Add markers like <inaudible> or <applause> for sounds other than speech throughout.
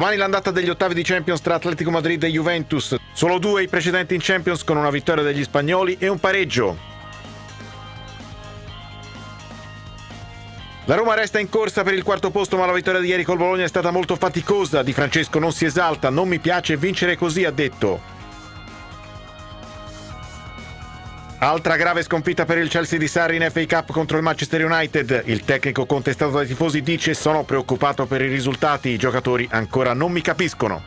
Domani l'andata degli ottavi di Champions tra Atletico Madrid e Juventus. Solo due i precedenti in Champions con una vittoria degli spagnoli e un pareggio. La Roma resta in corsa per il quarto posto, ma la vittoria di ieri col Bologna è stata molto faticosa. Di Francesco non si esalta, non mi piace vincere così, ha detto. Altra grave sconfitta per il Chelsea di Sarri in FA Cup contro il Manchester United. Il tecnico contestato dai tifosi dice sono preoccupato per i risultati, i giocatori ancora non mi capiscono.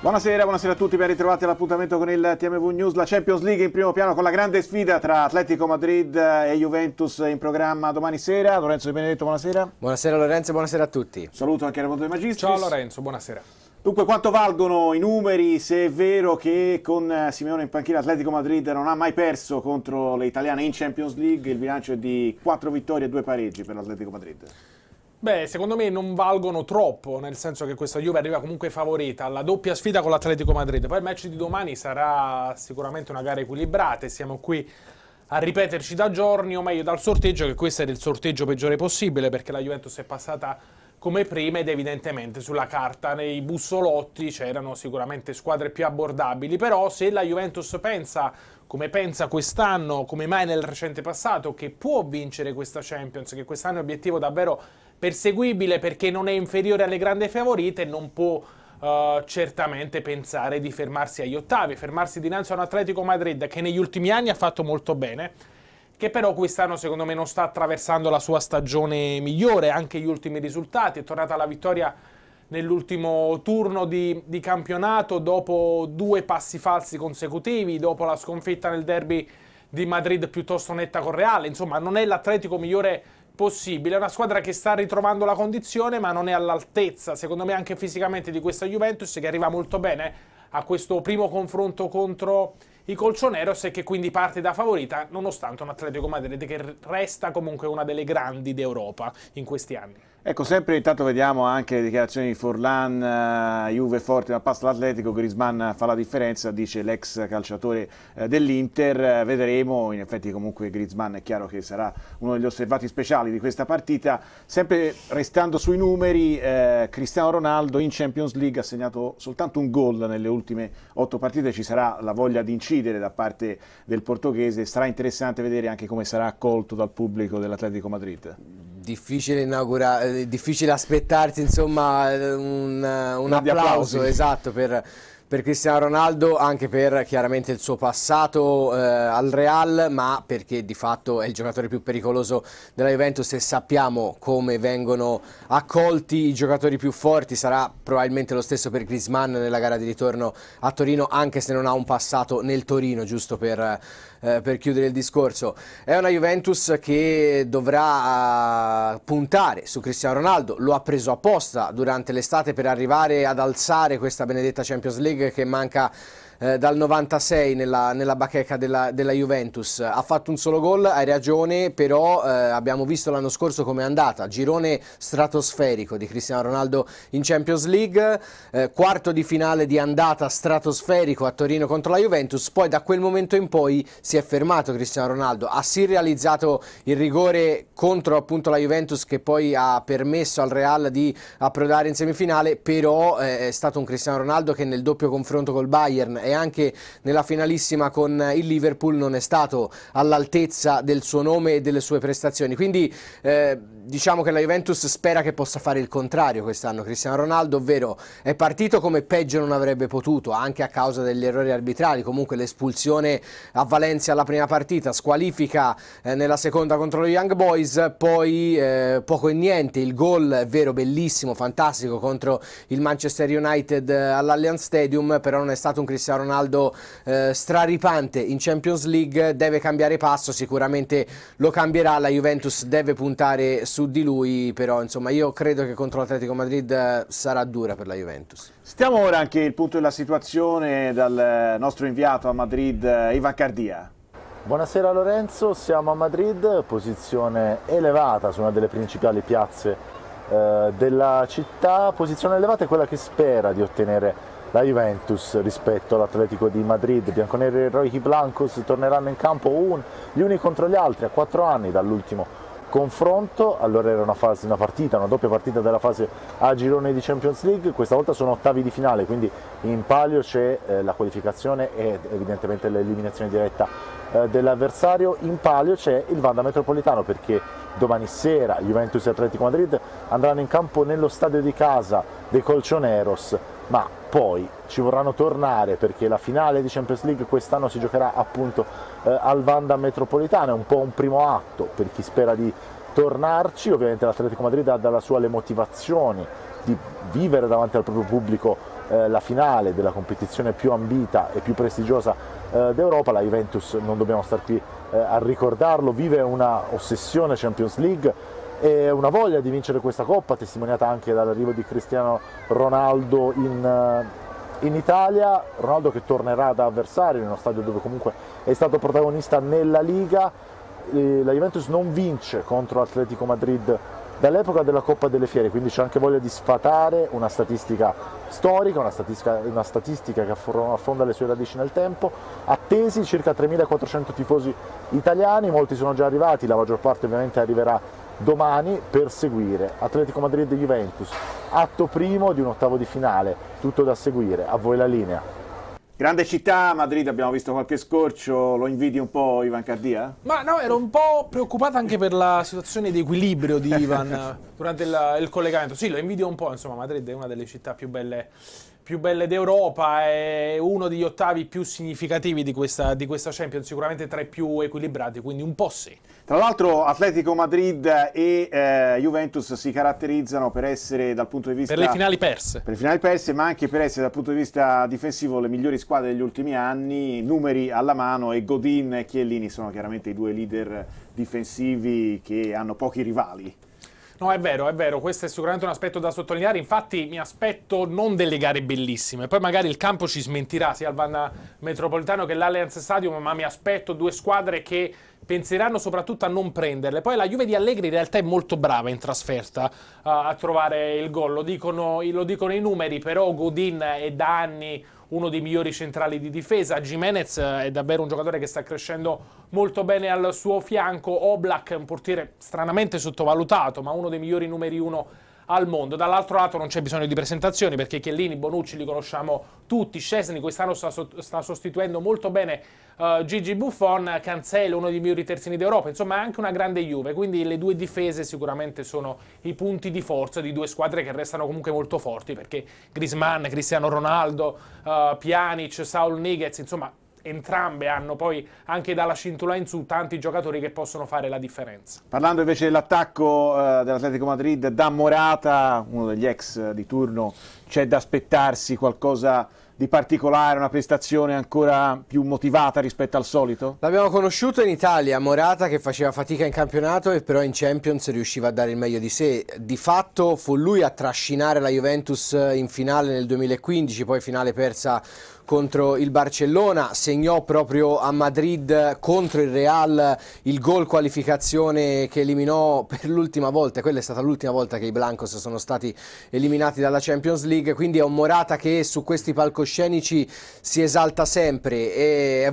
Buonasera, buonasera a tutti, ben ritrovati all'appuntamento con il TMV News, la Champions League in primo piano con la grande sfida tra Atletico Madrid e Juventus in programma domani sera. Lorenzo Di Benedetto, buonasera. Buonasera Lorenzo, buonasera a tutti. Saluto anche il Raimondo dei Magistri. Ciao Lorenzo, buonasera. Dunque, quanto valgono i numeri se è vero che con eh, Simeone in panchina Atletico Madrid non ha mai perso contro le italiane in Champions League? Il bilancio è di 4 vittorie e 2 pareggi per l'Atletico Madrid. Beh, secondo me non valgono troppo, nel senso che questa Juve arriva comunque favorita alla doppia sfida con l'Atletico Madrid. Poi il match di domani sarà sicuramente una gara equilibrata e siamo qui a ripeterci da giorni, o meglio dal sorteggio, che questo era il sorteggio peggiore possibile perché la Juventus è passata come prima ed evidentemente sulla carta nei bussolotti c'erano sicuramente squadre più abbordabili, però se la Juventus pensa come pensa quest'anno, come mai nel recente passato, che può vincere questa Champions, che quest'anno è un obiettivo davvero perseguibile perché non è inferiore alle grandi favorite, non può Uh, certamente pensare di fermarsi agli ottavi, fermarsi dinanzi a un Atletico Madrid che negli ultimi anni ha fatto molto bene, che però quest'anno secondo me non sta attraversando la sua stagione migliore, anche gli ultimi risultati, è tornata la vittoria nell'ultimo turno di, di, campionato dopo due passi falsi consecutivi, dopo la sconfitta nel derby di Madrid piuttosto netta con Reale, insomma non è l'Atletico migliore possibile, è una squadra che sta ritrovando la condizione ma non è all'altezza secondo me anche fisicamente di questa Juventus che arriva molto bene a questo primo confronto contro i Colchoneros e che quindi parte da favorita nonostante un Atletico Madrid che resta comunque una delle grandi d'Europa in questi anni. Ecco, sempre intanto vediamo anche le dichiarazioni di Forlan, uh, Juve forte ma passa l'Atletico, Grisman fa la differenza, dice l'ex calciatore uh, dell'Inter, uh, vedremo, in effetti comunque Grisman è chiaro che sarà uno degli osservati speciali di questa partita, sempre restando sui numeri, Cristiano Ronaldo in Champions League ha segnato soltanto un gol nelle ultime otto partite, ci sarà la voglia di incidere da parte del portoghese, sarà interessante vedere anche come sarà accolto dal pubblico dell'Atletico Madrid. Difficile inaugurare difficile aspettarsi insomma un, un applauso esatto per per Cristiano Ronaldo, anche per chiaramente il suo passato eh, al Real, ma perché di fatto è il giocatore più pericoloso della Juventus e sappiamo come vengono accolti i giocatori più forti, sarà probabilmente lo stesso per Grisman nella gara di ritorno a Torino, anche se non ha un passato nel Torino, giusto per, eh, per chiudere il discorso. È una Juventus che dovrà eh, puntare su Cristiano Ronaldo, lo ha preso apposta durante l'estate per arrivare ad alzare questa benedetta Champions League League che manca eh, dal 96 nella, nella bacheca della, della, Juventus. Ha fatto un solo gol, hai ragione, però eh, abbiamo visto l'anno scorso come è andata. Girone stratosferico di Cristiano Ronaldo in Champions League, eh, quarto di finale di andata stratosferico a Torino contro la Juventus, poi da quel momento in poi si è fermato Cristiano Ronaldo. Ha sì realizzato il rigore contro appunto la Juventus che poi ha permesso al Real di approdare in semifinale, però eh, è stato un Cristiano Ronaldo che nel doppio confronto col Bayern è anche nella finalissima con il Liverpool non è stato all'altezza del suo nome e delle sue prestazioni. Quindi eh, diciamo che la Juventus spera che possa fare il contrario quest'anno Cristiano Ronaldo, ovvero è partito come peggio non avrebbe potuto, anche a causa degli errori arbitrali, comunque l'espulsione a Valencia alla prima partita, squalifica eh, nella seconda contro gli Young Boys, poi eh, poco e niente, il gol è vero, bellissimo, fantastico contro il Manchester United eh, all'Allianz Stadium, però non è stato un Cristiano Ronaldo eh, straripante in Champions League, deve cambiare passo, sicuramente lo cambierà, la Juventus deve puntare su di lui, però insomma io credo che contro l'Atletico Madrid eh, sarà dura per la Juventus. Stiamo ora anche il punto della situazione dal eh, nostro inviato a Madrid, eh, Ivan Cardia. Buonasera Lorenzo, siamo a Madrid, posizione elevata su una delle principali piazze eh, della città, posizione elevata è quella che spera di ottenere la Juventus rispetto all'Atletico di Madrid. Bianconeri e Roichi Blancos torneranno in campo un, gli uni contro gli altri a quattro anni dall'ultimo confronto, allora era una, fase, una, partita, una doppia partita della fase a girone di Champions League, questa volta sono ottavi di finale, quindi in palio c'è eh, la qualificazione e evidentemente l'eliminazione diretta eh, dell'avversario, in palio c'è il Vanda Metropolitano perché domani sera Juventus e Atletico Madrid andranno in campo nello stadio di casa dei Colcioneros ma poi ci vorranno tornare perché la finale di Champions League quest'anno si giocherà appunto eh, al Vanda Metropolitana, è un po' un primo atto per chi spera di tornarci, ovviamente l'Atletico Madrid ha dalla sua le motivazioni di vivere davanti al proprio pubblico eh, la finale della competizione più ambita e più prestigiosa eh, d'Europa, la Juventus non dobbiamo star qui eh, a ricordarlo, vive una ossessione Champions League, e una voglia di vincere questa coppa, testimoniata anche dall'arrivo di Cristiano Ronaldo in, eh, in Italia, Ronaldo che tornerà da avversario in uno stadio dove comunque è stato protagonista nella Liga, la Juventus non vince contro l'Atletico Madrid dall'epoca della Coppa delle Fiere, quindi c'è anche voglia di sfatare una statistica storica, una statistica, una statistica che affonda le sue radici nel tempo, attesi circa 3.400 tifosi italiani, molti sono già arrivati, la maggior parte ovviamente arriverà domani per seguire Atletico Madrid-Juventus, e atto primo di un ottavo di finale, tutto da seguire, a voi la linea. Grande città, Madrid, abbiamo visto qualche scorcio, lo invidi un po' Ivan Cardia? Ma no, ero un po' preoccupata anche per la situazione di equilibrio di Ivan <laughs> durante il, il collegamento. Sì, lo invidio un po', insomma, Madrid è una delle città più belle più belle d'Europa, è uno degli ottavi più significativi di questa, di questa Champions, sicuramente tra i più equilibrati, quindi un po' sì. Tra l'altro Atletico Madrid e eh, Juventus si caratterizzano per essere dal punto di vista... Per le finali perse. Per le finali perse, ma anche per essere dal punto di vista difensivo le migliori squadre degli ultimi anni, numeri alla mano e Godin e Chiellini sono chiaramente i due leader difensivi che hanno pochi rivali. No, è vero, è vero, questo è sicuramente un aspetto da sottolineare, infatti mi aspetto non delle gare bellissime, poi magari il campo ci smentirà sia il Vanna Metropolitano che l'Allianz Stadium, ma mi aspetto due squadre che penseranno soprattutto a non prenderle. Poi la Juve di Allegri in realtà è molto brava in trasferta uh, a trovare il gol, lo dicono, lo dicono i numeri, però Godin è da anni uno dei migliori centrali di difesa. Jimenez eh, è davvero un giocatore che sta crescendo molto bene al suo fianco. Oblak, un portiere stranamente sottovalutato, ma uno dei migliori numeri 1 al mondo. Dall'altro lato non c'è bisogno di presentazioni perché Chiellini, Bonucci li conosciamo tutti, Scesni quest'anno sta, sta, sostituendo molto bene uh, Gigi Buffon, Cancelo uno dei migliori terzini d'Europa, insomma anche una grande Juve, quindi le due difese sicuramente sono i punti di forza di due squadre che restano comunque molto forti perché Grisman, Cristiano Ronaldo, uh, Pjanic, Saul Niguez, insomma entrambe hanno poi anche dalla cintura in su tanti giocatori che possono fare la differenza. Parlando invece dell'attacco eh, dell'Atletico Madrid da Morata, uno degli ex di turno, c'è da aspettarsi qualcosa di particolare, una prestazione ancora più motivata rispetto al solito? L'abbiamo conosciuto in Italia, Morata che faceva fatica in campionato e però in Champions riusciva a dare il meglio di sé. Di fatto fu lui a trascinare la Juventus in finale nel 2015, poi finale persa contro il Barcellona, segnò proprio a Madrid contro il Real il gol qualificazione che eliminò per l'ultima volta, quella è stata l'ultima volta che i Blancos sono stati eliminati dalla Champions League, quindi è un Morata che su questi palcoscenici si esalta sempre e l'ha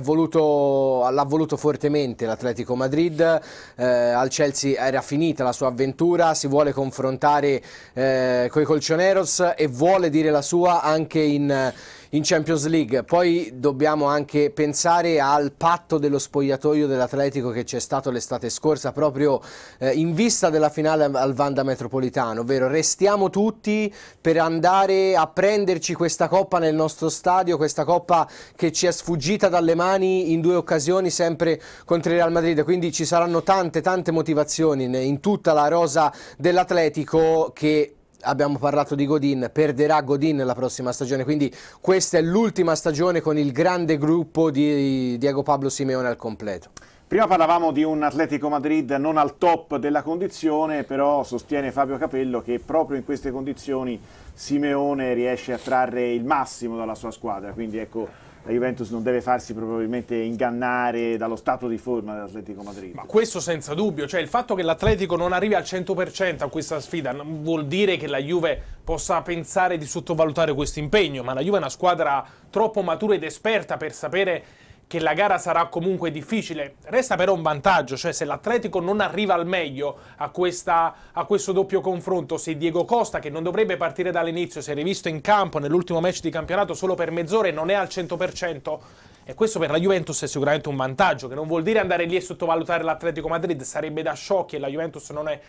voluto fortemente l'Atletico Madrid, eh, al Chelsea era finita la sua avventura, si vuole confrontare eh, con i Colcioneros e vuole dire la sua anche in in Champions League. Poi dobbiamo anche pensare al patto dello spogliatoio dell'Atletico che c'è stato l'estate scorsa proprio eh, in vista della finale al Vanda Metropolitano, ovvero restiamo tutti per andare a prenderci questa coppa nel nostro stadio, questa coppa che ci è sfuggita dalle mani in due occasioni sempre contro il Real Madrid, quindi ci saranno tante tante motivazioni in tutta la rosa dell'Atletico che abbiamo parlato di Godin, perderà Godin la prossima stagione, quindi questa è l'ultima stagione con il grande gruppo di Diego Pablo Simeone al completo. Prima parlavamo di un Atletico Madrid non al top della condizione, però sostiene Fabio Capello che proprio in queste condizioni Simeone riesce a trarre il massimo dalla sua squadra, quindi ecco la Juventus non deve farsi probabilmente ingannare dallo stato di forma dell'Atletico Madrid. Ma questo senza dubbio, cioè il fatto che l'Atletico non arrivi al 100% a questa sfida non vuol dire che la Juve possa pensare di sottovalutare questo impegno, ma la Juve è una squadra troppo matura ed esperta per sapere che la gara sarà comunque difficile. Resta però un vantaggio, cioè se l'Atletico non arriva al meglio a, questa, a questo doppio confronto, se Diego Costa, che non dovrebbe partire dall'inizio, si è rivisto in campo nell'ultimo match di campionato solo per mezz'ora e non è al 100%, e questo per la Juventus è sicuramente un vantaggio, che non vuol dire andare lì e sottovalutare l'Atletico Madrid, sarebbe da sciocchi e la Juventus non è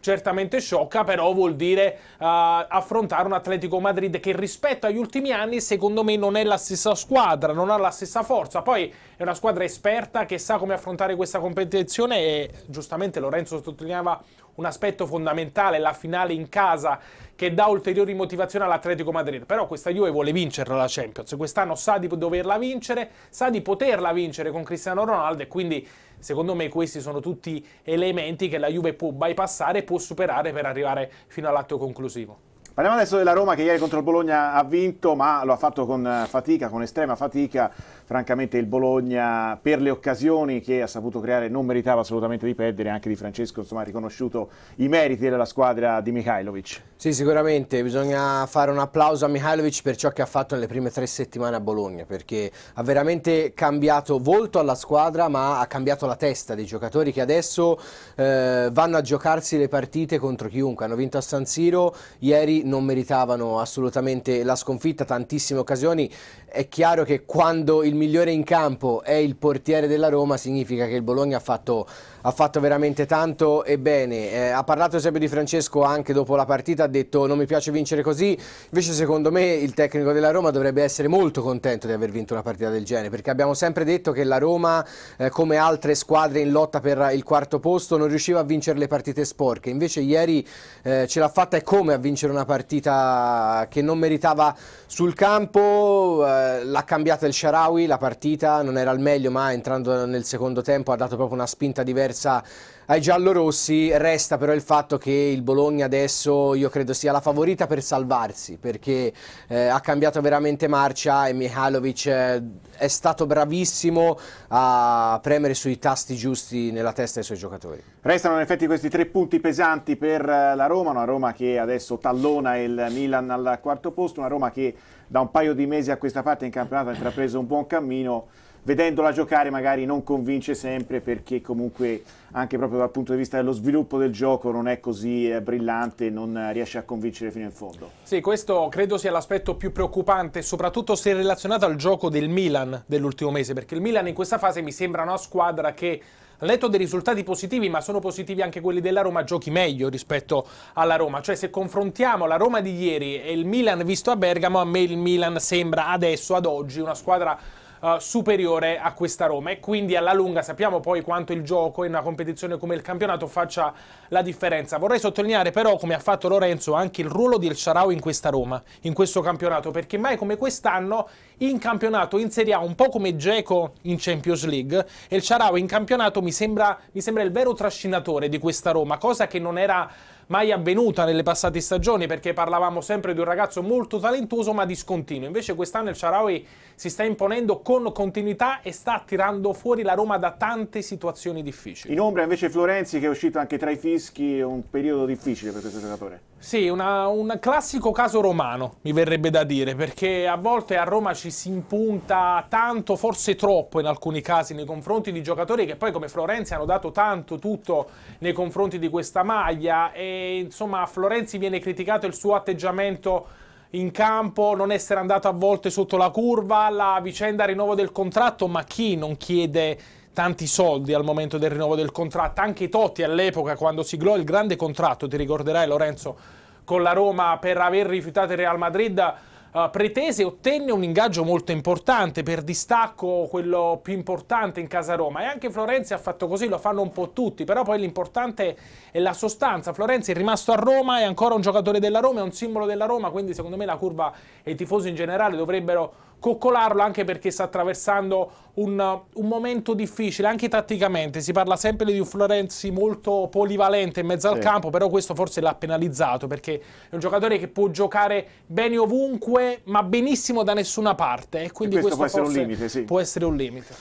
certamente sciocca, però vuol dire uh, affrontare un Atletico Madrid che rispetto agli ultimi anni secondo me non è la stessa squadra, non ha la stessa forza. Poi è una squadra esperta che sa come affrontare questa competizione e giustamente Lorenzo sottolineava un aspetto fondamentale, la finale in casa che dà ulteriori motivazioni all'Atletico Madrid. Però questa Juve vuole vincerla la Champions, quest'anno sa di doverla vincere, sa di poterla vincere con Cristiano Ronaldo e quindi secondo me questi sono tutti elementi che la Juve può bypassare e può superare per arrivare fino all'atto conclusivo. Parliamo adesso della Roma che ieri contro il Bologna ha vinto, ma lo ha fatto con eh, fatica, con estrema fatica. Francamente il Bologna per le occasioni che ha saputo creare non meritava assolutamente di perdere, anche di Francesco insomma, ha riconosciuto i meriti della squadra di Mikhailovic. Sì, sicuramente bisogna fare un applauso a Mikhailovic per ciò che ha fatto nelle prime tre settimane a Bologna, perché ha veramente cambiato volto alla squadra, ma ha cambiato la testa dei giocatori che adesso eh, vanno a giocarsi le partite contro chiunque. Hanno vinto a San Siro ieri non meritavano assolutamente la sconfitta, tantissime occasioni. È chiaro che quando il migliore in campo è il portiere della Roma significa che il Bologna ha fatto ha fatto veramente tanto e bene. Eh, ha parlato sempre Di Francesco anche dopo la partita, ha detto non mi piace vincere così, invece secondo me il tecnico della Roma dovrebbe essere molto contento di aver vinto una partita del genere, perché abbiamo sempre detto che la Roma, eh, come altre squadre in lotta per il quarto posto, non riusciva a vincere le partite sporche, invece ieri eh, ce l'ha fatta e come a vincere una partita che non meritava sul campo, eh, l'ha cambiata il Sharawi, la partita non era al meglio, ma entrando nel secondo tempo ha dato proprio una spinta diversa persa ai giallorossi, resta però il fatto che il Bologna adesso io credo sia la favorita per salvarsi perché eh, ha cambiato veramente marcia e Mihalovic eh, è stato bravissimo a premere sui tasti giusti nella testa dei suoi giocatori. Restano in effetti questi tre punti pesanti per eh, la Roma, una Roma che adesso tallona il Milan al quarto posto, una Roma che da un paio di mesi a questa parte in campionato ha intrapreso un buon cammino vedendola giocare magari non convince sempre perché comunque anche proprio dal punto di vista dello sviluppo del gioco non è così eh, brillante, non riesce a convincere fino in fondo. Sì, questo credo sia l'aspetto più preoccupante, soprattutto se relazionato al gioco del Milan dell'ultimo mese, perché il Milan in questa fase mi sembra una squadra che al netto dei risultati positivi, ma sono positivi anche quelli della Roma, giochi meglio rispetto alla Roma. Cioè, se confrontiamo la Roma di ieri e il Milan visto a Bergamo, a me il Milan sembra adesso, ad oggi, una squadra eh, superiore a questa Roma e quindi alla lunga sappiamo poi quanto il gioco in una competizione come il campionato faccia la differenza. Vorrei sottolineare però, come ha fatto Lorenzo, anche il ruolo del Sarau in questa Roma, in questo campionato, perché mai come quest'anno in campionato inseriamo un po' come Geco in Champions League, e il Sarau in campionato mi sembra, mi sembra il vero trascinatore di questa Roma, cosa che non era mai avvenuta nelle passate stagioni perché parlavamo sempre di un ragazzo molto talentuoso ma discontinuo. Invece quest'anno il Sharawi si sta imponendo con continuità e sta tirando fuori la Roma da tante situazioni difficili. In ombra invece Florenzi che è uscito anche tra i fischi, è un periodo difficile per questo giocatore. Sì, una, un classico caso romano, mi verrebbe da dire, perché a volte a Roma ci si impunta tanto, forse troppo in alcuni casi, nei confronti di giocatori che poi come Florenzi hanno dato tanto tutto nei confronti di questa maglia e insomma a Florenzi viene criticato il suo atteggiamento in campo, non essere andato a volte sotto la curva, la vicenda rinnovo del contratto, ma chi non chiede tanti soldi al momento del rinnovo del contratto? Anche Totti all'epoca quando siglò il grande contratto, ti ricorderai Lorenzo, con la Roma per aver rifiutato il Real Madrid uh, pretese ottenne un ingaggio molto importante per distacco quello più importante in casa Roma e anche Florenzi ha fatto così, lo fanno un po' tutti, però poi l'importante è la sostanza. Florenzi è rimasto a Roma, è ancora un giocatore della Roma, è un simbolo della Roma, quindi secondo me la curva e i tifosi in generale dovrebbero coccolarlo anche perché sta attraversando un, un, momento difficile, anche tatticamente. Si parla sempre di un Florenzi molto polivalente in mezzo sì. al campo, però questo forse l'ha penalizzato perché è un giocatore che può giocare bene ovunque, ma benissimo da nessuna parte. E quindi e questo, questo può, essere un limite, sì. può essere un limite.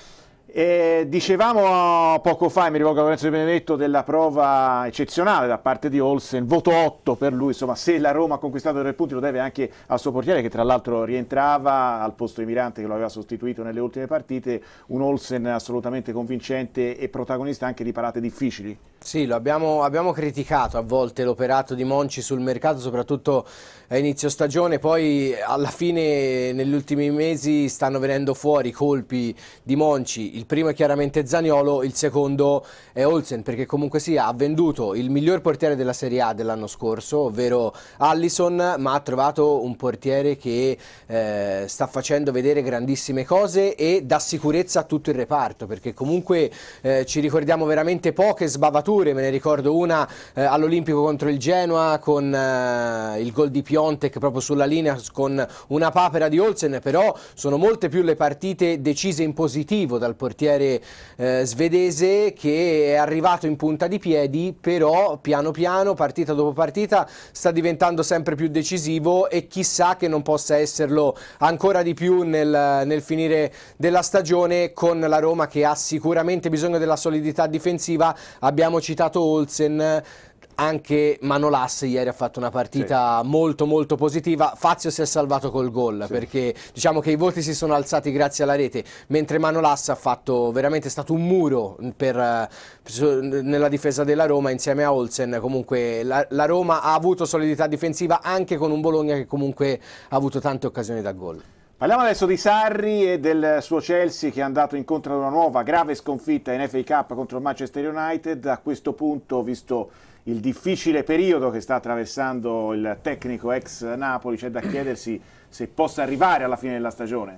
E dicevamo poco fa, e mi rivolgo a Lorenzo Di Benedetto, della prova eccezionale da parte di Olsen, voto 8 per lui, insomma se la Roma ha conquistato tre punti lo deve anche al suo portiere che tra l'altro rientrava al posto di Mirante che lo aveva sostituito nelle ultime partite, un Olsen assolutamente convincente e protagonista anche di parate difficili. Sì, abbiamo, abbiamo, criticato a volte l'operato di Monci sul mercato, soprattutto a inizio stagione, poi alla fine negli ultimi mesi stanno venendo fuori colpi di Monci, il primo è chiaramente Zaniolo, il secondo è Olsen, perché comunque sia ha venduto il miglior portiere della Serie A dell'anno scorso, ovvero Allison, ma ha trovato un portiere che eh, sta facendo vedere grandissime cose e dà sicurezza a tutto il reparto, perché comunque eh, ci ricordiamo veramente poche sbavature sfumature, me ne ricordo una eh, all'Olimpico contro il Genoa con eh, il gol di Piontek proprio sulla linea con una papera di Olsen, però sono molte più le partite decise in positivo dal portiere eh, svedese che è arrivato in punta di piedi, però piano piano, partita dopo partita, sta diventando sempre più decisivo e chissà che non possa esserlo ancora di più nel, nel finire della stagione con la Roma che ha sicuramente bisogno della solidità difensiva. Abbiamo abbiamo citato Olsen, anche Manolas ieri ha fatto una partita sì. molto molto positiva Fazio si è salvato col gol sì. perché diciamo che i voti si sono alzati grazie alla rete mentre Manolas ha fatto veramente stato un muro per, nella difesa della Roma insieme a Olsen comunque la, la, Roma ha avuto solidità difensiva anche con un Bologna che comunque ha avuto tante occasioni da gol Parliamo adesso di Sarri e del suo Chelsea che è andato incontro ad una nuova grave sconfitta in FA Cup contro il Manchester United. A questo punto, visto il difficile periodo che sta attraversando il tecnico ex Napoli, c'è da chiedersi se possa arrivare alla fine della stagione.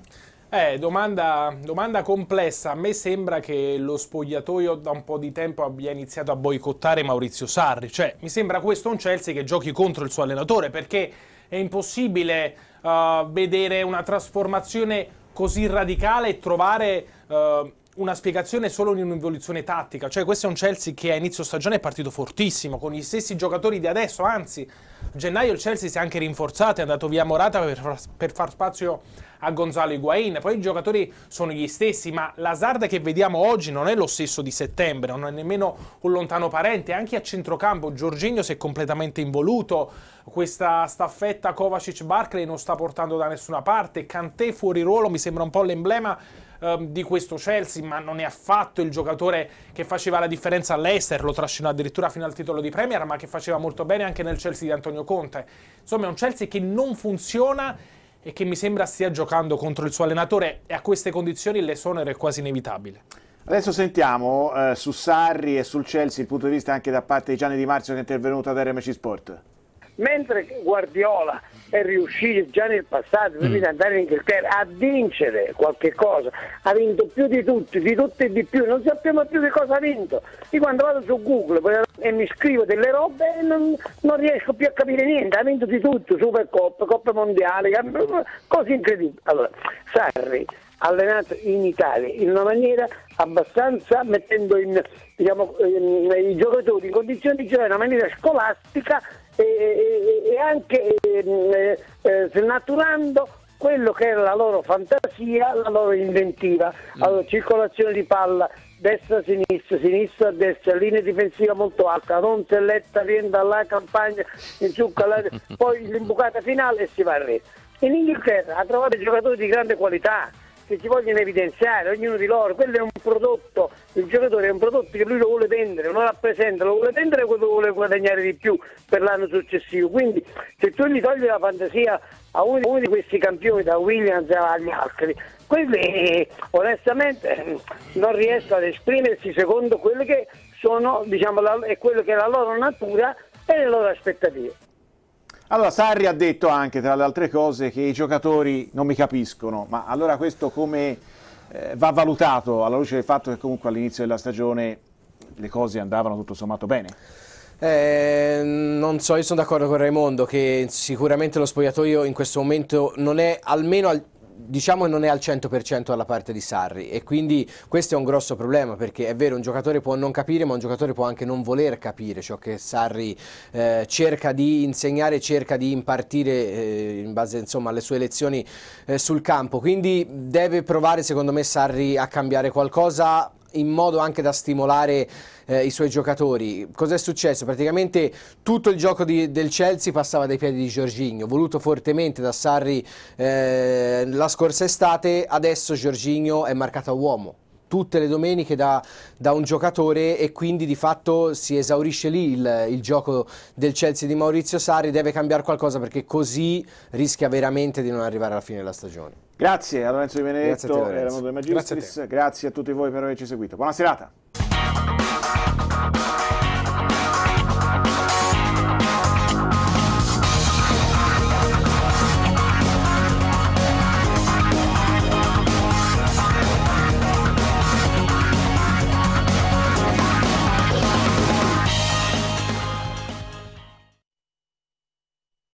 Eh, domanda, domanda, complessa. A me sembra che lo spogliatoio da un po' di tempo abbia iniziato a boicottare Maurizio Sarri. Cioè, mi sembra questo un Chelsea che giochi contro il suo allenatore perché è impossibile uh, vedere una trasformazione così radicale e trovare uh, una spiegazione solo in un'evoluzione tattica. Cioè, questo è un Chelsea che a inizio stagione è partito fortissimo, con gli stessi giocatori di adesso. Anzi, a gennaio il Chelsea si è anche rinforzato, è andato via Morata per far, per far spazio a Gonzalo Higuain, poi i giocatori sono gli stessi, ma l'Azard che vediamo oggi non è lo stesso di settembre, non è nemmeno un lontano parente, anche a centrocampo Giorginio si è completamente involuto, questa staffetta Kovacic-Barclay non sta portando da nessuna parte, Cantè fuori ruolo mi sembra un po' l'emblema ehm, di questo Chelsea, ma non è affatto il giocatore che faceva la differenza all'Ester, lo trascinò addirittura fino al titolo di Premier, ma che faceva molto bene anche nel Chelsea di Antonio Conte. Insomma, è un Chelsea che non funziona e che mi sembra stia giocando contro il suo allenatore e a queste condizioni l'esonero è quasi inevitabile. Adesso sentiamo eh, su Sarri e sul Chelsea il punto di vista anche da parte di Gianni Di Marzio che è intervenuto ad RMC Sport. Mentre Guardiola è riuscito già nel passato mm. ad andare in Inghilterra a vincere qualche cosa, ha vinto più di tutti, di tutti e di più, non sappiamo più che cosa ha vinto. Io quando vado su Google e mi scrivo delle robe e non, non riesco più a capire niente, ha vinto di tutto, Supercoppa, Coppa Mondiale, cose incredibili. Allora, Sarri allenato in Italia in una maniera abbastanza mettendo in, diciamo, i giocatori in condizioni di giocare in una maniera scolastica e, e, e anche ehm, eh, eh, snaturando quello che era la loro fantasia, la loro inventiva, mm. allora, circolazione di palla, destra-sinistra, sinistra-destra, linea difensiva molto alta, non selletta, viene dalla campagna, in su, <laughs> poi l'imbucata finale e si va a re. In Inghilterra ha trovato giocatori di grande qualità che si vogliono evidenziare, ognuno di loro, quello è un prodotto, il giocatore è un prodotto che lui lo vuole vendere, lo rappresenta, lo vuole vendere e quello vuole guadagnare di più per l'anno successivo. Quindi se tu gli togli la fantasia a uno di questi campioni, da Williams agli altri, quelli onestamente non riescono ad esprimersi secondo quello che, sono, diciamo, la, che è la loro natura e le loro aspettative. Allora Sarri ha detto anche, tra le altre cose, che i giocatori non mi capiscono, ma allora questo come eh, va valutato alla luce del fatto che comunque all'inizio della stagione le cose andavano tutto sommato bene? Eh, non so, io sono d'accordo con Raimondo che sicuramente lo spogliatoio in questo momento non è almeno al diciamo non è al 100% dalla parte di Sarri e quindi questo è un grosso problema perché è vero un giocatore può non capire ma un giocatore può anche non voler capire ciò che Sarri eh, cerca di insegnare, cerca di impartire eh, in base insomma, alle sue lezioni eh, sul campo quindi deve provare secondo me Sarri a cambiare qualcosa in modo anche da stimolare eh, i suoi giocatori. Cos'è successo? Praticamente tutto il gioco di, del Chelsea passava dai piedi di Giorginio, voluto fortemente da Sarri eh, la scorsa estate, adesso Giorginio è marcato a uomo tutte le domeniche da, da, un giocatore e quindi di fatto si esaurisce lì il, il, gioco del Chelsea di Maurizio Sarri, deve cambiare qualcosa perché così rischia veramente di non arrivare alla fine della stagione. Grazie a Lorenzo Di Benedetto grazie a te, Lorenzo. e a Magistris, grazie a tutti voi per averci seguito. Buona serata.